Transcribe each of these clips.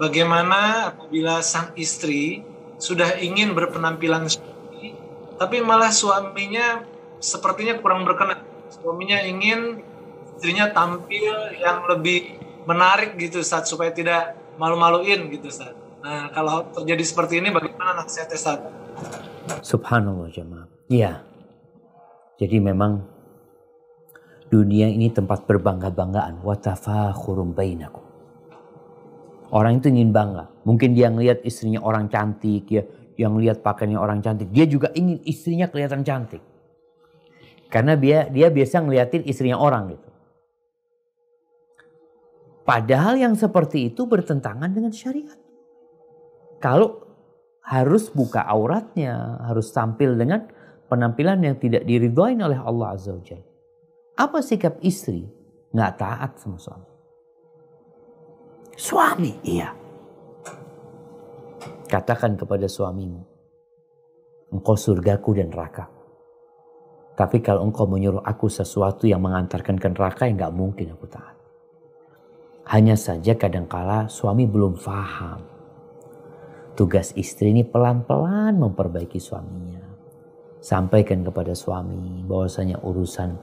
bagaimana apabila sang istri sudah ingin berpenampilan suami, tapi malah suaminya sepertinya kurang berkenan. Suaminya ingin istrinya tampil yang lebih menarik gitu saat supaya tidak malu-maluin gitu saat. Nah kalau terjadi seperti ini bagaimana nasihatnya saat? Subhanallah jemaah. Iya. Jadi memang dunia ini tempat berbangga-banggaan. Watafa khurum bainakum orang itu ingin bangga. Mungkin dia ngelihat istrinya orang cantik, ya, yang lihat pakainya orang cantik. Dia juga ingin istrinya kelihatan cantik. Karena dia dia biasa ngeliatin istrinya orang gitu. Padahal yang seperti itu bertentangan dengan syariat. Kalau harus buka auratnya, harus tampil dengan penampilan yang tidak diridhoin oleh Allah Azza wa Jalla. Apa sikap istri? Nggak taat sama suami. Suami, iya. Katakan kepada suamimu, engkau surgaku dan neraka. Tapi kalau engkau menyuruh aku sesuatu yang mengantarkan ke neraka, ya nggak mungkin aku taat. Hanya saja kadangkala suami belum paham. Tugas istri ini pelan-pelan memperbaiki suaminya. Sampaikan kepada suami bahwasanya urusan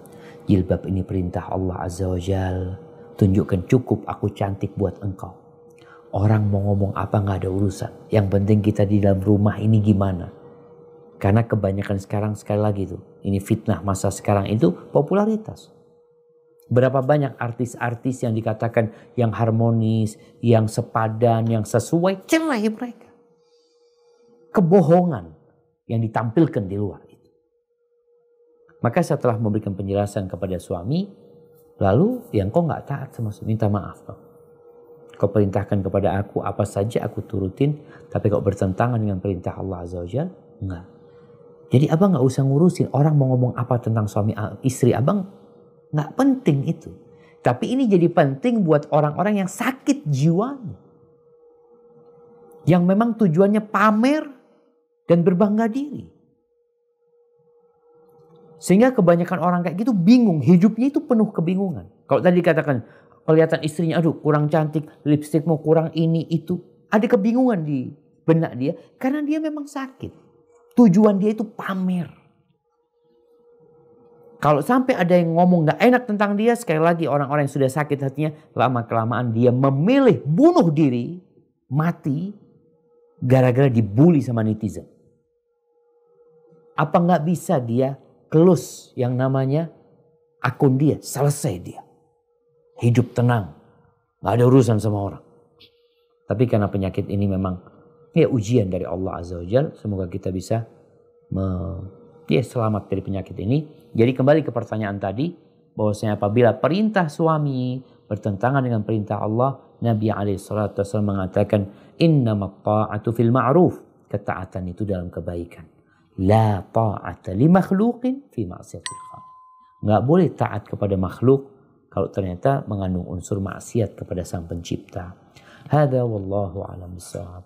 jilbab ini perintah Allah Azza wa Jalla Tunjukkan cukup aku cantik buat engkau. Orang mau ngomong apa nggak ada urusan. Yang penting kita di dalam rumah ini gimana. Karena kebanyakan sekarang sekali lagi tuh. Ini fitnah masa sekarang itu popularitas. Berapa banyak artis-artis yang dikatakan yang harmonis, yang sepadan, yang sesuai cerai mereka. Kebohongan yang ditampilkan di luar Maka setelah memberikan penjelasan kepada suami, Lalu yang kau nggak taat sama minta maaf kau. Kau perintahkan kepada aku apa saja aku turutin, tapi kau bertentangan dengan perintah Allah Azza wa enggak. Jadi abang nggak usah ngurusin orang mau ngomong apa tentang suami istri abang, nggak penting itu. Tapi ini jadi penting buat orang-orang yang sakit jiwanya. Yang memang tujuannya pamer dan berbangga diri. Sehingga kebanyakan orang kayak gitu bingung, hidupnya itu penuh kebingungan. Kalau tadi katakan kelihatan istrinya aduh kurang cantik, lipstikmu kurang ini itu. Ada kebingungan di benak dia karena dia memang sakit. Tujuan dia itu pamer. Kalau sampai ada yang ngomong gak enak tentang dia, sekali lagi orang-orang yang sudah sakit hatinya, lama-kelamaan dia memilih bunuh diri, mati, gara-gara dibully sama netizen. Apa nggak bisa dia close yang namanya akun dia, selesai dia. Hidup tenang, nggak ada urusan sama orang. Tapi karena penyakit ini memang ya ujian dari Allah Azza wa Jal, semoga kita bisa me, ya, selamat dari penyakit ini. Jadi kembali ke pertanyaan tadi, bahwasanya apabila perintah suami bertentangan dengan perintah Allah, Nabi SAW mengatakan, Innamat ta'atu fil ma'ruf. Ketaatan itu dalam kebaikan. La ta'ata li makhluqin fi ma'siyatil khaliq. Nggak boleh taat kepada makhluk kalau ternyata mengandung unsur maksiat kepada sang pencipta. Hada wallahu alam bisawab.